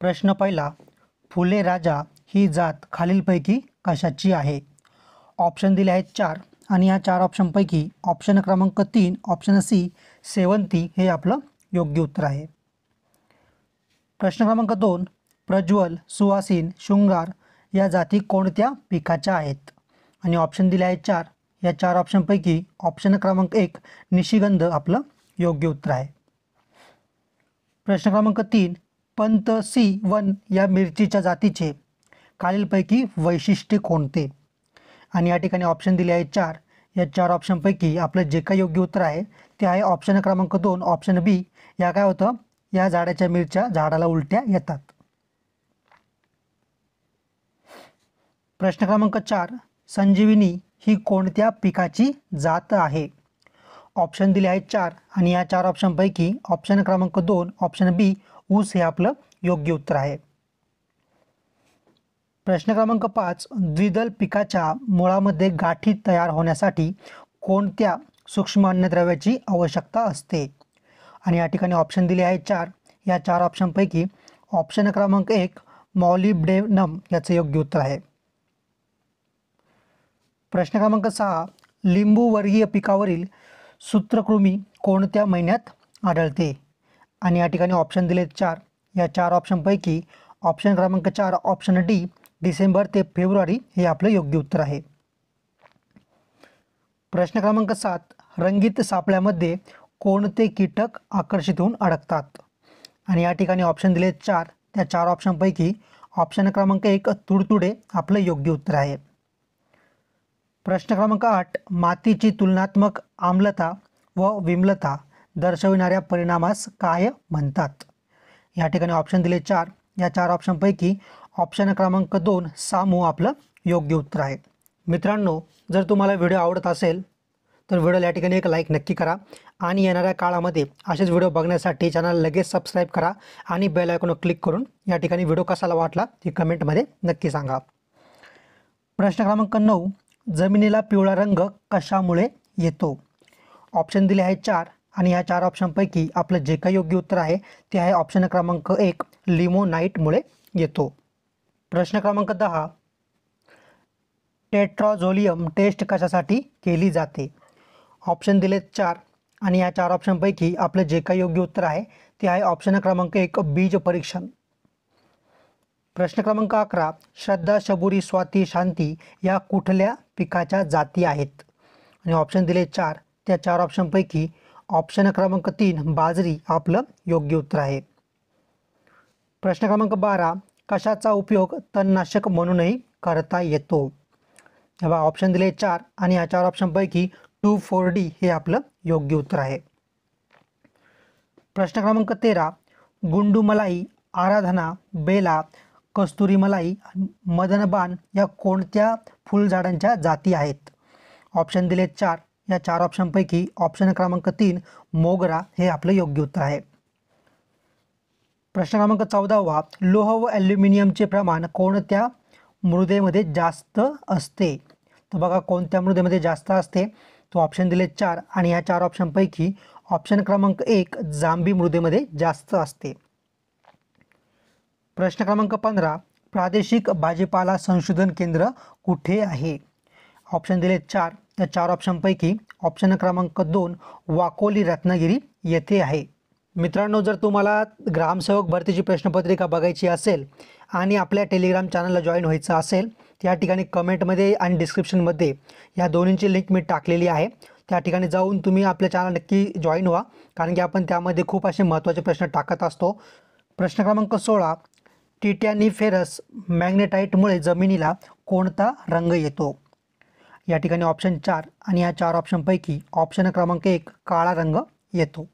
प्रश्न पहिला फुले राजा ही जात खालीलपैकी कशाची आहे ऑप्शन दिले आहेत चार आणि या चार ऑप्शनपैकी ऑप्शन क्रमांक तीन ऑप्शन सी सेवंती हे आपलं योग्य उत्तर आहे प्रश्न क्रमांक दोन प्रज्वल सुवासीन शृंगार या जाती कोणत्या पिकाच्या आहेत आणि ऑप्शन दिले आहेत चार या चार ऑप्शनपैकी ऑप्शन क्रमांक एक निशिगंध आपलं योग्य उत्तर आहे प्रश्न क्रमांक तीन पंत सी वन या मिरचीच्या जातीचे खालीलपैकी वैशिष्ट्य कोणते आणि या ठिकाणी ऑप्शन दिले आहे चार या चार ऑप्शनपैकी आपलं जे काही योग्य उत्तर आहे ते आहे ऑप्शन क्रमांक दोन ऑप्शन बी या काय होतं या झाडाच्या मिरच्या झाडाला उलट्या येतात प्रश्न क्रमांक चार संजीवनी ही कोणत्या पिकाची जात आहे ऑप्शन दिले आहेत चार आणि या चार ऑप्शनपैकी ऑप्शन क्रमांक दोन ऑप्शन बी ऊस हे आपलं योग्य उत्तर आहे प्रश्न क्रमांक पाच द्विदल पिकाच्या मुळामध्ये गाठी तयार होण्यासाठी कोणत्या सूक्ष्म अन्नद्रव्याची आवश्यकता असते आणि या ठिकाणी ऑप्शन दिले आहे चार या चार ऑप्शनपैकी ऑप्शन क्रमांक एक मॉलिब्डेनम याचं योग्य उत्तर आहे प्रश्न क्रमांक सहा लिंबूवर्गीय पिकावरील सूत्रकृमी कोणत्या महिन्यात आढळते आणि या ठिकाणी ऑप्शन दिले चार या चार ऑप्शनपैकी ऑप्शन क्रमांक चार ऑप्शन डी डिसेंबर ते फेब्रुवारी हे आपलं योग्य उत्तर आहे प्रश्न क्रमांक सात रंगीत सापळ्यामध्ये कोणते कीटक आकर्षित होऊन अडकतात आणि या ठिकाणी ऑप्शन दिले चार त्या चार ऑप्शनपैकी ऑप्शन क्रमांक एक तुडतुडे आपलं योग्य उत्तर आहे प्रश्न क्रमांक आठ मातीची तुलनात्मक आम्लता व विमलता दर्शविणाऱ्या परिणामास काय म्हणतात या ठिकाणी ऑप्शन दिले चार या चार ऑप्शनपैकी ऑप्शन क्रमांक दोन सामूह आपलं योग्य उत्तर आहे मित्रांनो जर तुम्हाला व्हिडिओ आवडत असेल तर व्हिडिओला या ठिकाणी एक लाईक नक्की करा आणि येणाऱ्या काळामध्ये असेच व्हिडिओ बघण्यासाठी चॅनल लगेच सबस्क्राईब करा आणि बेल आयकॉनवर क्लिक करून या ठिकाणी व्हिडिओ कसाला वाटला ते कमेंटमध्ये नक्की सांगा प्रश्न क्रमांक नऊ जमिनीला पिवळा रंग कशामुळे येतो ऑप्शन दिले आहे चार आणि या चार ऑप्शनपैकी आपलं जे काही योग्य उत्तर आहे ते आहे ऑप्शन क्रमांक एक लिमो नाईटमुळे येतो प्रश्न क्रमांक दहा टेट्रॉझोलियम टेस्ट कशासाठी केली जाते ऑप्शन दिले चार आणि या चार ऑप्शनपैकी आपलं जे काही योग्य उत्तर आहे ते आहे ऑप्शन क्रमांक एक बीज परीक्षण प्रश्न क्रमांक अकरा श्रद्धा शबुरी स्वाती शांती या कुठल्या पिकाच्या जाती आहेत आणि ऑप्शन दिले चार त्या चार ऑप्शनपैकी ऑप्शन क्रमांक तीन बाजरी आपलं योग्य उत्तर आहे प्रश्न क्रमांक बारा कशाचा उपयोग तणनाशक म्हणूनही करता येतो तेव्हा ऑप्शन दिले चार आणि या चार ऑप्शनपैकी टू फोर डी हे आपलं योग्य उत्तर आहे प्रश्न क्रमांक तेरा गुंडू मलाई आराधना बेला कस्तुरी मलाई मदनबान या कोणत्या फुलझाडांच्या जाती आहेत ऑप्शन दिले चार या चार ऑप्शनपैकी ऑप्शन क्रमांक तीन मोगरा हे आपलं योग्य उत्तर आहे प्रश्न क्रमांक चौदावा लोह व ॲल्युमिनियमचे प्रमाण कोणत्या मृदेमध्ये जास्त असते तर बघा कोणत्या मृदेमध्ये जास्त असते तो ऑप्शन दिले चार आणि या चार ऑप्शनपैकी ऑप्शन क्रमांक एक जांबी मृदेमध्ये जास्त असते प्रश्न क्रमांक पंधरा प्रादेशिक भाजीपाला संशोधन केंद्र कुठे आहे ऑप्शन दिले चार या चार ऑप्शनपैकी ऑप्शन क्रमांक दोन वाकोली रत्नागिरी येथे आहे मित्रांनो जर तुम्हाला ग्रामसेवक भरतीची प्रश्नपत्रिका बघायची असेल आणि आपल्या टेलिग्राम चॅनलला जॉईन व्हायचं असेल त्या ठिकाणी कमेंटमध्ये आणि डिस्क्रिप्शनमध्ये या दोन्हींची लिंक मी टाकलेली आहे त्या ठिकाणी जाऊन तुम्ही आपल्या चॅनल नक्की जॉईन व्हा कारण की आपण त्यामध्ये खूप असे महत्त्वाचे प्रश्न टाकत असतो प्रश्न क्रमांक सोळा टिटॅनिफेरस मॅग्नेटाईटमुळे जमिनीला कोणता रंग येतो या ठिकाणी ऑप्शन चार आणि या चार ऑप्शनपैकी ऑप्शन क्रमांक एक काळा रंग येतो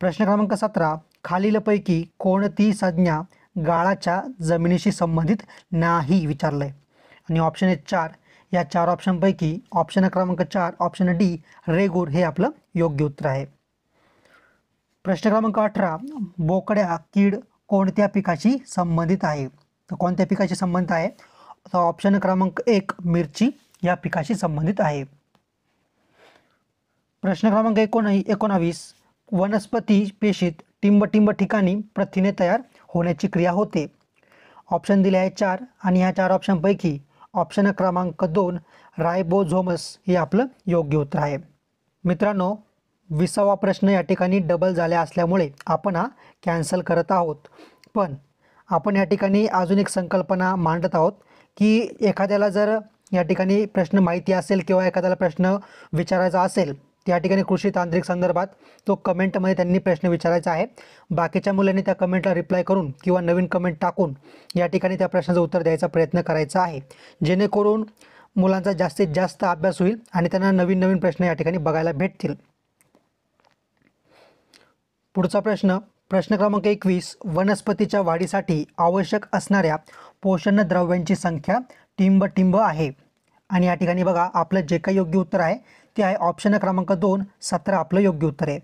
प्रश्न क्रमांक सतरा खालीलपैकी कोणती संज्ञा गाळाच्या जमिनीशी संबंधित नाही विचारलंय आहे आणि ऑप्शन ए चार या चार ऑप्शनपैकी ऑप्शन क्रमांक चार ऑप्शन डी रेगूर हे आपलं योग्य उत्तर आहे प्रश्न क्रमांक अठरा बोकड्या कीड कोणत्या पिकाशी संबंधित आहे तर कोणत्या पिकाशी संबंधित आहे ऑप्शन क्रमांक एक मिरची या पिकाशी संबंधित आहे प्रश्न क्रमांक एकोण एकोणावीस वनस्पती पेशीत टिंबटिंब ठिकाणी प्रथिने तयार होण्याची क्रिया होते ऑप्शन दिले आहे चार आणि ह्या चार ऑप्शनपैकी ऑप्शन क्रमांक दोन रायबोझोमस हे आपलं योग्य उत्तर आहे मित्रांनो विसावा प्रश्न या ठिकाणी डबल झाल्या असल्यामुळे आपण हा कॅन्सल करत आहोत पण आपण या ठिकाणी अजून एक संकल्पना मांडत आहोत की एखाद्याला जर या ठिकाणी प्रश्न माहिती असेल किंवा एखाद्याला प्रश्न विचारायचा असेल त्या ठिकाणी कृषी तांत्रिक संदर्भात तो कमेंटमध्ये त्यांनी प्रश्न विचारायचा आहे बाकीच्या मुलांनी त्या कमेंटला रिप्लाय करून किंवा नवीन कमेंट टाकून या ठिकाणी त्या प्रश्नाचं उत्तर द्यायचा प्रयत्न करायचा आहे जेणेकरून मुलांचा जास्तीत जास्त अभ्यास होईल आणि त्यांना नवीन नवीन प्रश्न या ठिकाणी बघायला भेटतील पुढचा प्रश्न प्रश्न क्रमांक एकवीस वनस्पतीच्या वाढीसाठी आवश्यक असणाऱ्या पोषण द्रव्यांची संख्या टिंब टिंब आहे आणि या ठिकाणी बघा आपलं जे काही योग्य उत्तर आहे ते आहे ऑप्शन क्रमांक दोन सतरा आपलं योग्य उत्तर आहे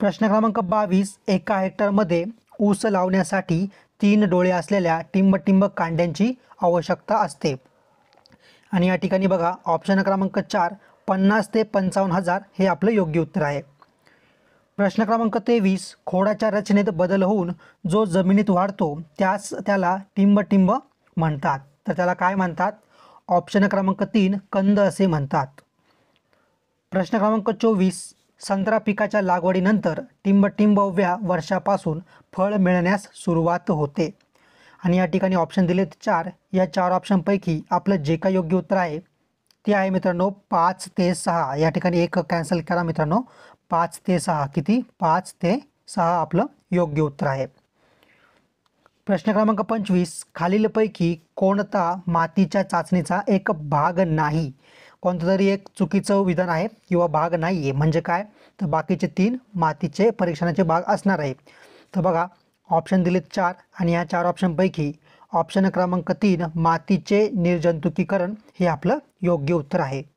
प्रश्न क्रमांक बावीस एका हेक्टरमध्ये ऊस लावण्यासाठी तीन डोळे असलेल्या टिंब कांड्यांची आवश्यकता असते आणि या ठिकाणी बघा ऑप्शन क्रमांक चार पन्नास ते पंचावन्न हजार हे आपलं योग्य उत्तर आहे प्रश्न क्रमांक तेवीस खोडाच्या रचनेत बदल होऊन जो जमिनीत वाढतो त्यास त्याला टिंबटिंब म्हणतात तर त्याला काय म्हणतात ऑप्शन क्रमांक तीन कंद असे म्हणतात प्रश्न क्रमांक चोवीस संत्रा पिकाच्या लागवडीनंतर टिंबटिंबव्या वर्षापासून फळ मिळण्यास सुरुवात होते आणि या ठिकाणी ऑप्शन दिले चार या चार ऑप्शनपैकी आपलं जे काय योग्य उत्तर आहे ते आहे मित्रांनो पाच ते सहा या ठिकाणी एक कॅन्सल करा मित्रांनो पाच ते सहा किती पाच ते सहा आपलं योग्य उत्तर आहे प्रश्न क्रमांक पंचवीस खालीलपैकी कोणता मातीच्या चाचणीचा एक भाग नाही कोणतं तरी एक चुकीचं विधान आहे किंवा भाग नाही आहे म्हणजे काय तर बाकीचे तीन मातीचे परीक्षणाचे भाग असणार आहे तर बघा ऑप्शन दिलेत चार आणि या चार ऑप्शनपैकी ऑप्शन क्रमांक तीन मातीचे निर्जंतुकीकरण हे आपलं योग्य उत्तर आहे